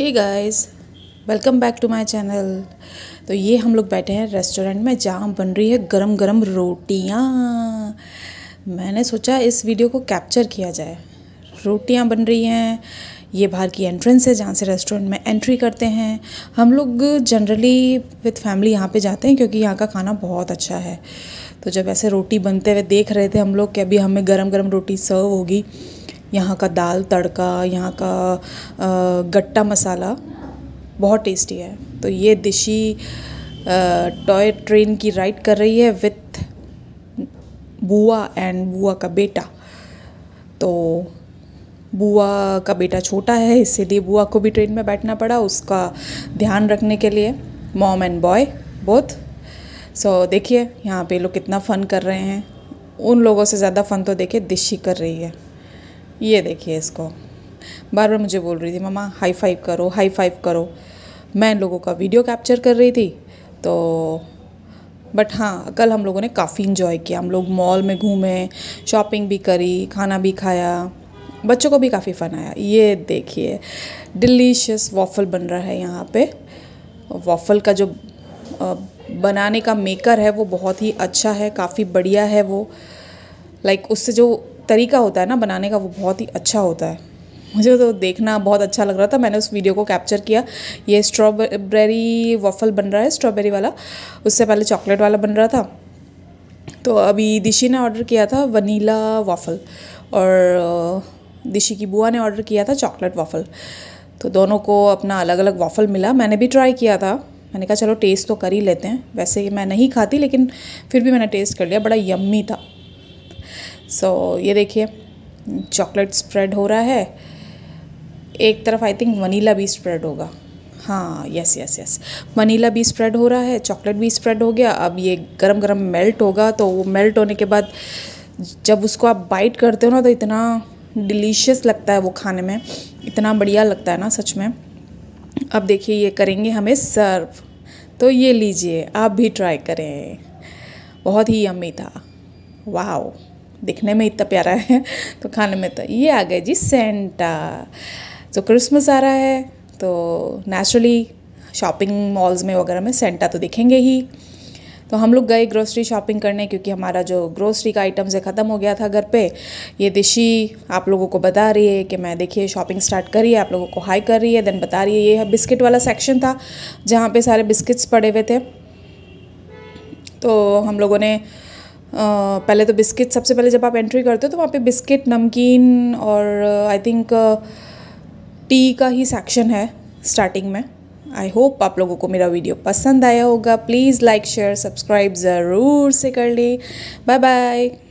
hey guys welcome back to my channel तो ये हम लोग बैठे हैं रेस्टोरेंट में जहाँ बन रही है गरम गरम रोटियाँ मैंने सोचा इस वीडियो को कैप्चर किया जाए रोटियाँ बन रही हैं ये बाहर की एंट्रेंस है जहाँ से रेस्टोरेंट में एंट्री करते हैं हम लोग जनरली विद फैमिली यहाँ पे जाते हैं क्योंकि यहाँ का खाना बहुत अच्छा है तो जब ऐसे रोटी बनते हुए देख रहे थे हम लोग कि अभी हमें गरम गरम रोटी सर्व होगी यहाँ का दाल तड़का यहाँ का गट्टा मसाला बहुत टेस्टी है तो ये दिशी टॉय ट्रेन की राइड कर रही है विथ बुआ एंड बुआ का बेटा तो बुआ का बेटा छोटा है इसीलिए बुआ को भी ट्रेन में बैठना पड़ा उसका ध्यान रखने के लिए mom and boy both so देखिए यहाँ पे लोग कितना फ़न कर रहे हैं उन लोगों से ज़्यादा फ़न तो देखिए दिशी कर रही है ये देखिए इसको बार बार मुझे बोल रही थी मम्मा हाई फाइव करो हाई फाइव करो मैं इन लोगों का वीडियो कैप्चर कर रही थी तो बट हाँ कल हम लोगों ने काफ़ी इन्जॉय किया हम लोग मॉल में घूमे शॉपिंग भी करी खाना भी खाया बच्चों को भी काफ़ी फ़न आया ये देखिए डिलीशियस वॉफल बन रहा है यहाँ पे वॉफल का जो बनाने का मेकर है वो बहुत ही अच्छा है काफ़ी बढ़िया है वो लाइक उससे जो तरीका होता है ना बनाने का वो बहुत ही अच्छा होता है मुझे तो देखना बहुत अच्छा लग रहा था मैंने उस वीडियो को कैप्चर किया ये स्ट्रॉबेरी वफ़ल बन रहा है स्ट्रॉबेरी वाला उससे पहले चॉकलेट वाला बन रहा था तो अभी दिशी ने ऑर्डर किया था वनीला वफल और दिशी की बुआ ने ऑर्डर किया था चॉकलेट वफ़ल तो दोनों को अपना अलग अलग वॉफल मिला मैंने भी ट्राई किया था मैंने कहा चलो टेस्ट तो कर ही लेते हैं वैसे मैं नहीं खाती लेकिन फिर भी मैंने टेस्ट कर लिया बड़ा यम्मी था सो so, ये देखिए चॉकलेट स्प्रेड हो रहा है एक तरफ आई थिंक वनीला भी स्प्रेड होगा हाँ यस यस यस वनीला भी स्प्रेड हो रहा है चॉकलेट भी स्प्रेड हो गया अब ये गरम गरम मेल्ट होगा तो वो मेल्ट होने के बाद जब उसको आप बाइट करते हो ना तो इतना डिलीशियस लगता है वो खाने में इतना बढ़िया लगता है ना सच में अब देखिए ये करेंगे हमें सर्व तो ये लीजिए आप भी ट्राई करें बहुत ही अम्मी था वाह दिखने में इतना प्यारा है तो खाने में तो ये आ गए जी सेंटा तो क्रिसमस आ रहा है तो नेचुरली शॉपिंग मॉल्स में वगैरह में सेंटा तो दिखेंगे ही तो हम लोग गए ग्रोसरी शॉपिंग करने क्योंकि हमारा जो ग्रोसरी का आइटम्स है ख़त्म हो गया था घर पे ये दिशी आप लोगों को बता रही है कि मैं देखिए शॉपिंग स्टार्ट करी है आप लोगों को हाई कर रही है देन बता रही है ये बिस्किट वाला सेक्शन था जहाँ पे सारे बिस्किट्स पड़े हुए थे तो हम लोगों ने पहले तो बिस्किट सबसे पहले जब आप एंट्री करते हो तो वहाँ पे बिस्किट नमकीन और आई थिंक टी का ही सेक्शन है स्टार्टिंग में आई होप आप लोगों को मेरा वीडियो पसंद आया होगा प्लीज़ लाइक शेयर सब्सक्राइब ज़रूर से कर लें बाय बाय